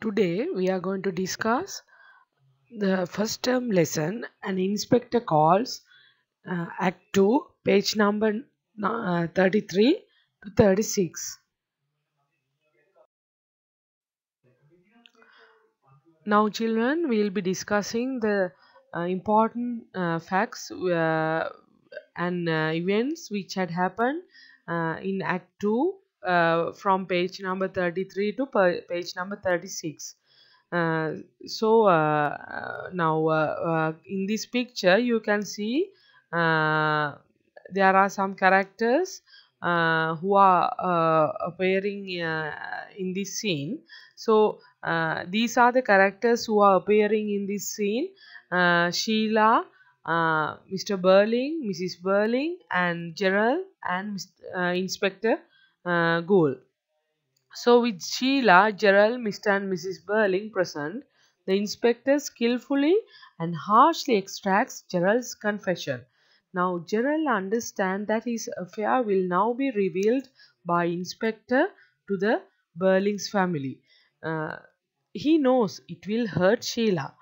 Today we are going to discuss the first term lesson an inspector calls uh, act 2 page number uh, 33 to 36. Now children we will be discussing the uh, important uh, facts uh, and uh, events which had happened in act 2 uh, from page number 33 to page number 36 uh, so uh, uh, now uh, in this picture you can see there are some characters who are appearing in this scene so these are the characters who are appearing in this scene Sheila uh, Mr. Burling, Mrs. Burling, and Gerald, and uh, Inspector uh, goal. So, with Sheila, Gerald, Mr. and Mrs. Burling present, the inspector skillfully and harshly extracts Gerald's confession. Now, Gerald understands that his affair will now be revealed by inspector to the Burling's family. Uh, he knows it will hurt Sheila.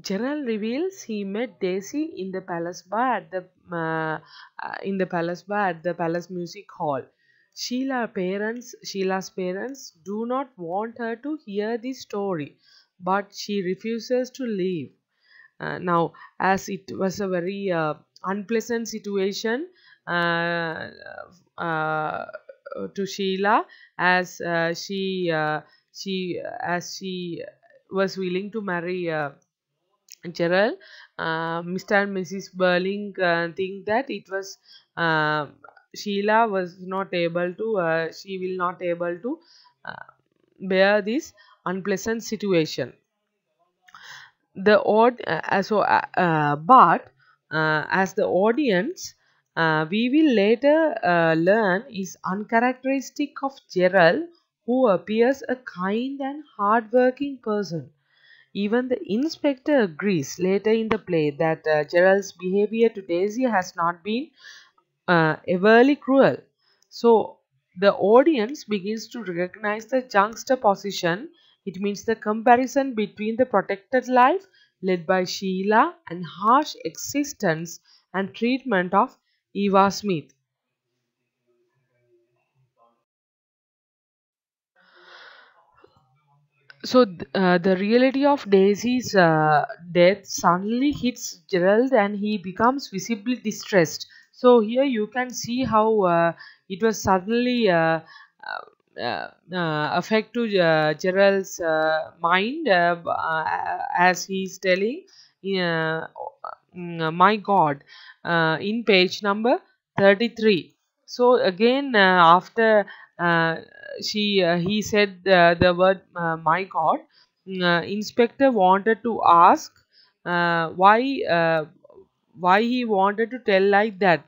Gerald reveals he met Daisy in the palace bar at the uh, in the palace bar at the palace music hall. Sheila parents, Sheila's parents do not want her to hear the story, but she refuses to leave. Uh, now, as it was a very uh, unpleasant situation uh, uh, uh to Sheila, as uh, she she as she was willing to marry Gerald, Mr. and Mrs. Burling think that it was Sheila was not able to, uh, she will not able to uh, bear this unpleasant situation. The odd, uh, so, uh, uh, but uh, as the audience, we will later learn is uncharacteristic of Gerald who appears a kind and hard-working person. Even the inspector agrees later in the play that Gerald's behavior to Daisy has not been uh, cruel. So the audience begins to recognize the juxtaposition. It means the comparison between the protected life led by Sheila and harsh existence and treatment of Eva Smith. so uh, the reality of Daisy's uh, death suddenly hits Gerald and he becomes visibly distressed so here you can see how uh, it was suddenly uh, uh, uh, uh affect to uh, Gerald's mind as he is telling mm, my god in page number 33 so again after she he said the word my god mm, inspector wanted to ask why why he wanted to tell like that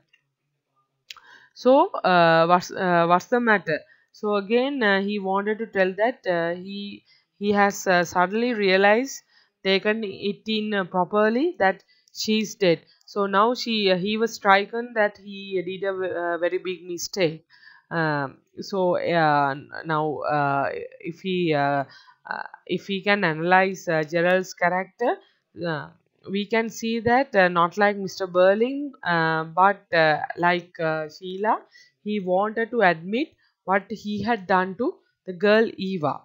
so uh, what's uh, what's the matter so again uh, he wanted to tell that uh, he he has uh, suddenly realized taken it in uh, properly that she's dead so now she he was stricken that he did a very big mistake um, so now if he if he can analyze Gerald's character uh, we can see that uh, not like Mr. Berling, uh, but uh, like uh, Sheila, he wanted to admit what he had done to the girl Eva.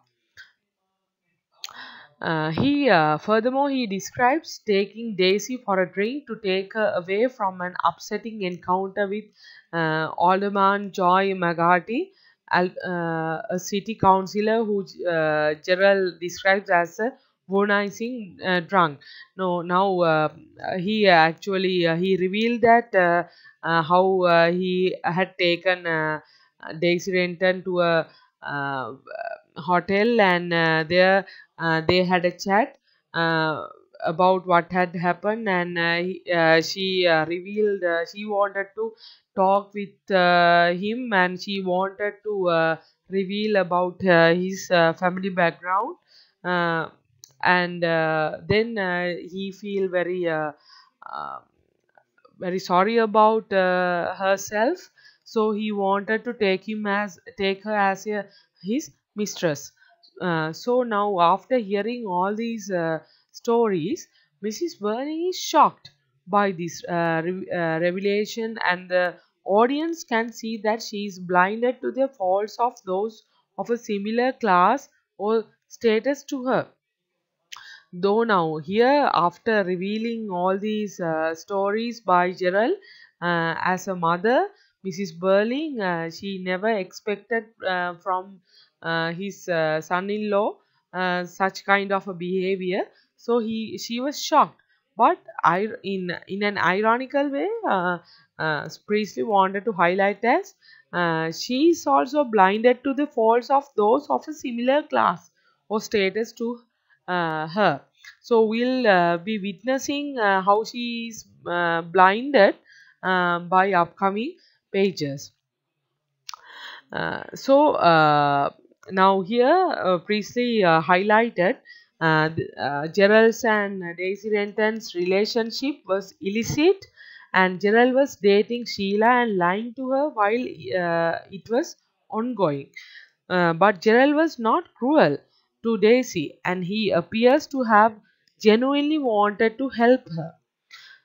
Uh, he uh, furthermore he describes taking Daisy for a drink to take her away from an upsetting encounter with Alderman Joy Magarty, a city councillor who Gerald describes as a Singh uh, drunk. No, now uh, uh, he actually uh, he revealed that uh, uh, how he had taken uh, Daisy Renton to a hotel and there they had a chat about what had happened and he, she revealed she wanted to talk with him and she wanted to reveal about his family background and uh, then uh, he feel very uh, um, very sorry about herself so he wanted to take him as take her as a, his mistress uh, so now after hearing all these uh, stories mrs Verney is shocked by this uh, re revelation and the audience can see that she is blinded to the faults of those of a similar class or status to her though now here after revealing all these uh, stories by Gerald uh, as a mother Mrs. Burling uh, she never expected uh, from uh, his uh, son-in-law such kind of a behavior so he she was shocked but I, in in an ironical way Priestley wanted to highlight as she is also blinded to the faults of those of a similar class or status to uh, her so we'll uh, be witnessing uh, how she is blinded um, by upcoming pages so now here Priestley highlighted uh, uh, Gerald's and Daisy Renton's relationship was illicit and Gerald was dating Sheila and lying to her while uh, it was ongoing. Uh, but Gerald was not cruel to Daisy and he appears to have genuinely wanted to help her.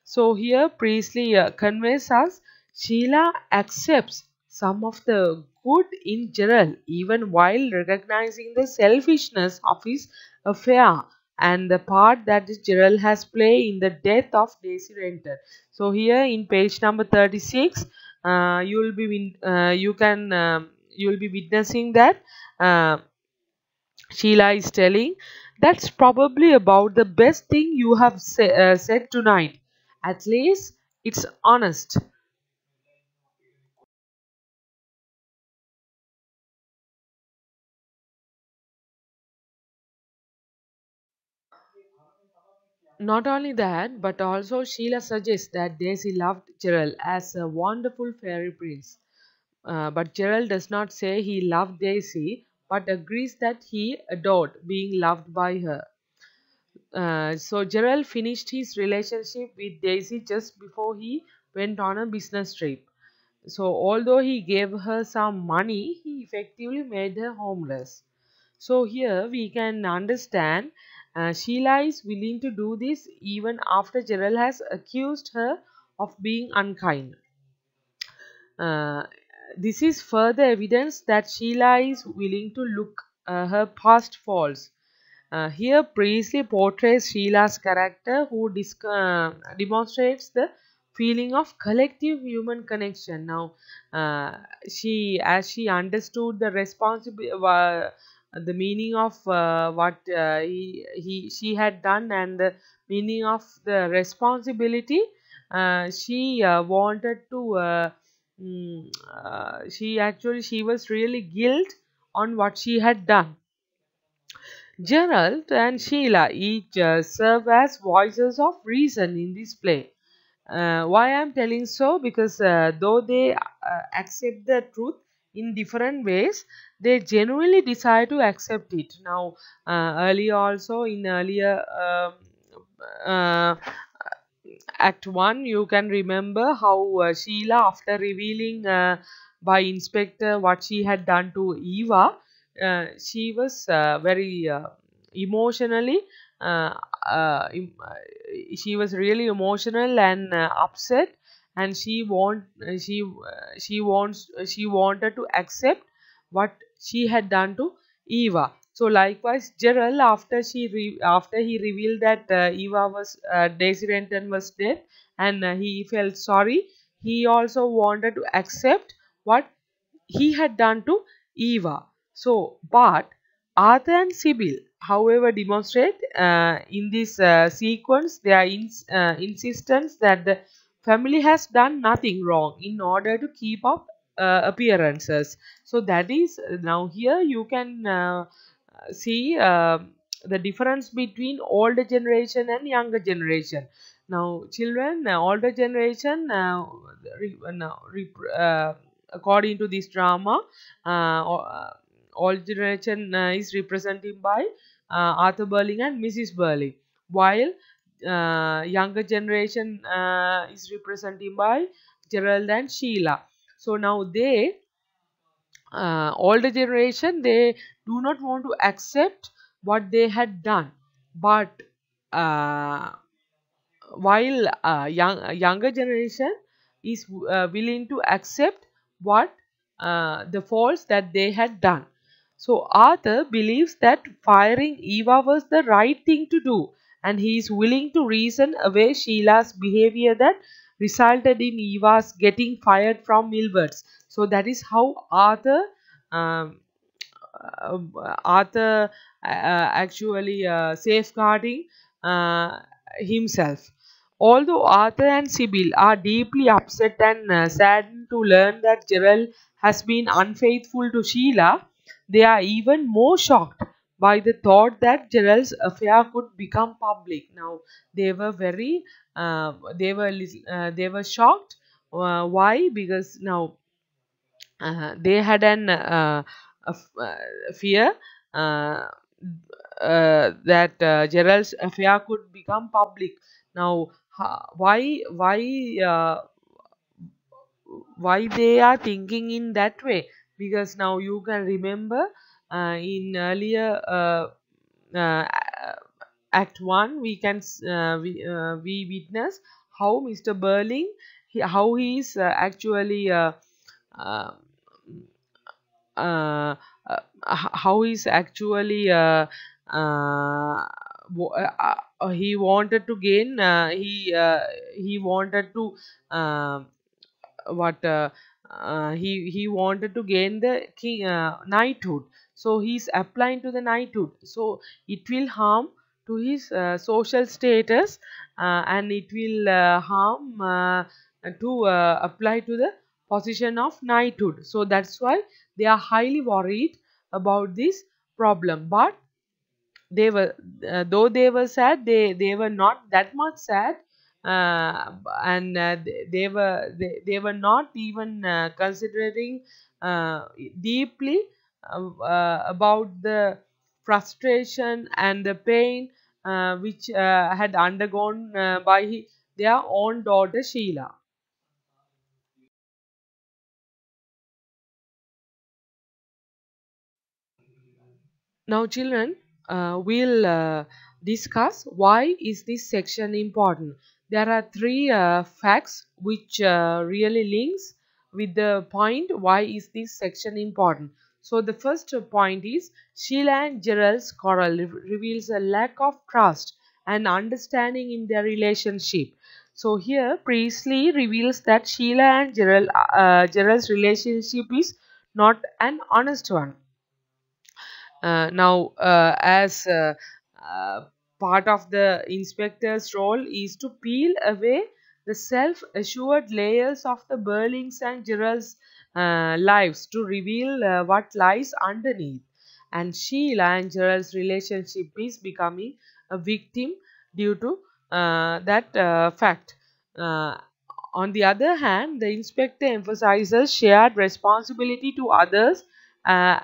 So here Priestley uh, conveys us Sheila accepts some of the good in general even while recognizing the selfishness of his affair and the part that Gerald has played in the death of Daisy Renter. So here in page number 36, uh, you will be uh, you can um, you will be witnessing that uh, Sheila is telling, that's probably about the best thing you have say, uh, said tonight. At least it's honest. Not only that, but also Sheila suggests that Daisy loved Gerald as a wonderful fairy prince. Uh, but Gerald does not say he loved Daisy but agrees that he adored being loved by her. Uh, so Gerald finished his relationship with Daisy just before he went on a business trip. So although he gave her some money, he effectively made her homeless. So here we can understand uh, Sheila is willing to do this even after Gerald has accused her of being unkind. Uh, this is further evidence that Sheila is willing to look uh, her past faults. Uh, here Priestley portrays Sheila's character who uh, demonstrates the feeling of collective human connection. Now uh, she as she understood the responsibility the meaning of uh, what uh, he, he she had done and the meaning of the responsibility she wanted to Mm, uh, she actually she was really guilt on what she had done gerald and sheila each uh, serve as voices of reason in this play uh, why i'm telling so because uh, though they uh, accept the truth in different ways they generally decide to accept it now earlier also in earlier um, uh, Act 1, you can remember how uh, Sheila, after revealing uh, by Inspector what she had done to Eva, uh, she was uh, very uh, emotionally, em uh, she was really emotional and upset and she want she she wants she wanted to accept what she had done to Eva so likewise, Gerald, after she after he revealed that uh, Eva was uh, Daisy Renton was dead, and uh, he felt sorry, he also wanted to accept what he had done to Eva. So, but Arthur and Sibyl, however, demonstrate uh, in this uh, sequence their ins uh, insistence that the family has done nothing wrong in order to keep up uh, appearances. So that is uh, now here you can uh, see uh, the difference between older generation and younger generation now children uh, older generation uh, re, uh, according to this drama uh, uh, old generation uh, is represented by arthur burling and mrs burling while younger generation is represented by gerald and sheila so now they uh, older generation they do not want to accept what they had done but uh, while uh, young uh, younger generation is uh, willing to accept what uh, the faults that they had done so arthur believes that firing eva was the right thing to do and he is willing to reason away sheila's behavior that resulted in Evas getting fired from Millwards. So that is how Arthur um, um Arthur uh, actually uh, safeguarding uh, himself. Although Arthur and Sybil are deeply upset and uh, saddened to learn that Gerald has been unfaithful to Sheila, they are even more shocked by the thought that Gerald's affair could become public. Now they were very, uh, they were uh, they were shocked. Uh, why? Because now uh, they had an uh, a, uh, fear that Gerald's affair could become public. Now why why why they are thinking in that way? Because now you can remember uh, in earlier uh, uh, Act 1, we can we, we witness how Mr. Berling, he, how he is actually uh, uh, is actually uh, he wanted to gain he he wanted to what uh, he he wanted to gain the king, uh, knighthood so he's applying to the knighthood so it will harm to his uh, social status uh, and it will uh, harm uh, to apply to the position of knighthood so that's why they are highly worried about this problem but they were though they were sad they they were not that much sad uh, and uh, they were they, they were not even uh, considering uh, deeply uh, uh, about the frustration and the pain which had undergone by he, their own daughter Sheila. Now children, we'll discuss why is this section important there are three uh, facts which uh, really links with the point why is this section important so the first point is sheila and gerald's quarrel reveals a lack of trust and understanding in their relationship so here priestley reveals that sheila and gerald uh, gerald's relationship is not an honest one uh, now uh, as uh, Part of the inspector's role is to peel away the self-assured layers of the Burlings and Gerald's uh, lives to reveal uh, what lies underneath. And Sheila and Gerald's relationship is becoming a victim due to uh, that uh, fact. Uh, on the other hand, the inspector emphasizes shared responsibility to others uh,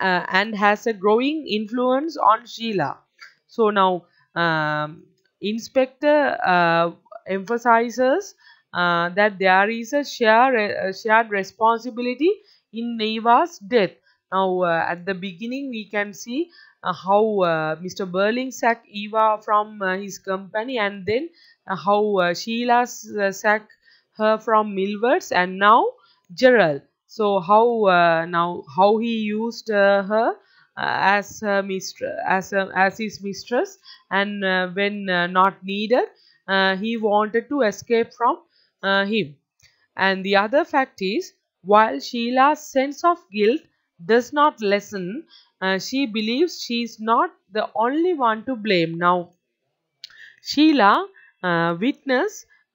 and has a growing influence on Sheila so now um, inspector uh, emphasizes uh, that there is a share, uh, shared responsibility in Neva's death. Now, uh, at the beginning, we can see uh, how Mr. Berling sacked Eva from his company and then how Sheila sacked her from Millwards and now Gerald. So, how now how he used her as her mistress as, as his mistress and uh, when uh, not needed uh, he wanted to escape from him and the other fact is while Sheila's sense of guilt does not lessen uh, she believes she is not the only one to blame now sheila uh,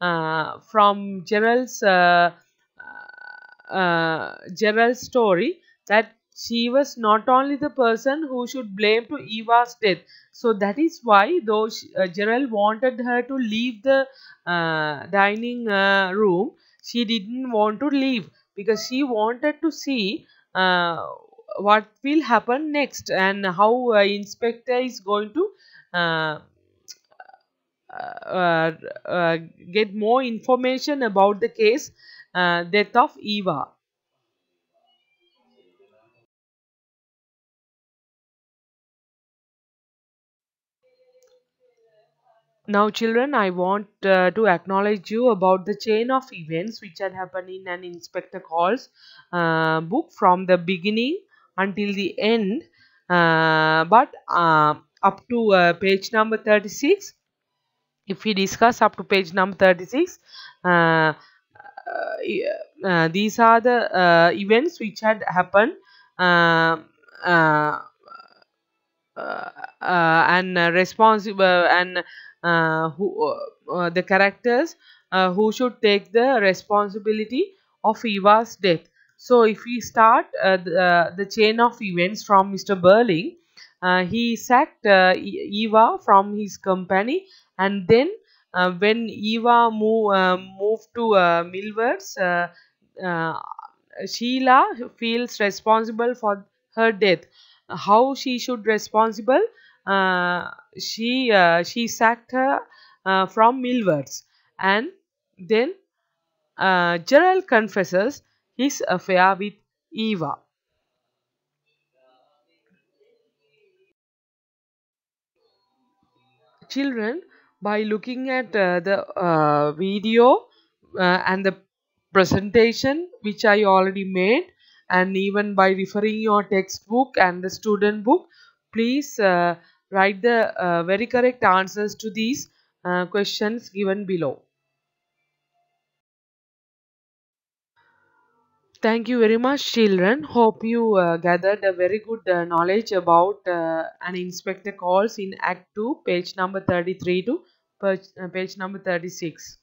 uh, from gerald's gerald's story that she was not only the person who should blame to Eva's death. So that is why, though she, uh, Gerald wanted her to leave the uh, dining uh, room, she didn't want to leave because she wanted to see uh, what will happen next and how uh, Inspector is going to uh, get more information about the case death of Eva. Now children, I want uh, to acknowledge you about the chain of events which had happened in an Inspector Calls uh, book from the beginning until the end uh, but uh, up to uh, page number 36. If we discuss up to page number 36, uh, these are the events which had happened and responsible and uh, who uh, uh, the characters who should take the responsibility of Eva's death. So if we start the, the, chain of events from Mr. Burling, he sacked Eva from his company and then uh, when Eva move, uh, moved to uh, Millwards, Sheila feels responsible for her death. How she should responsible? Uh, she uh, she sacked her uh, from Milwards and then Gerald confesses his affair with Eva. Children, by looking at uh, the uh, video uh, and the presentation which I already made and even by referring your textbook and the student book, please Write the uh, very correct answers to these uh, questions given below. Thank you very much children. Hope you uh, gathered a very good uh, knowledge about uh, an inspector calls in Act 2 page number 33 to uh, page number 36.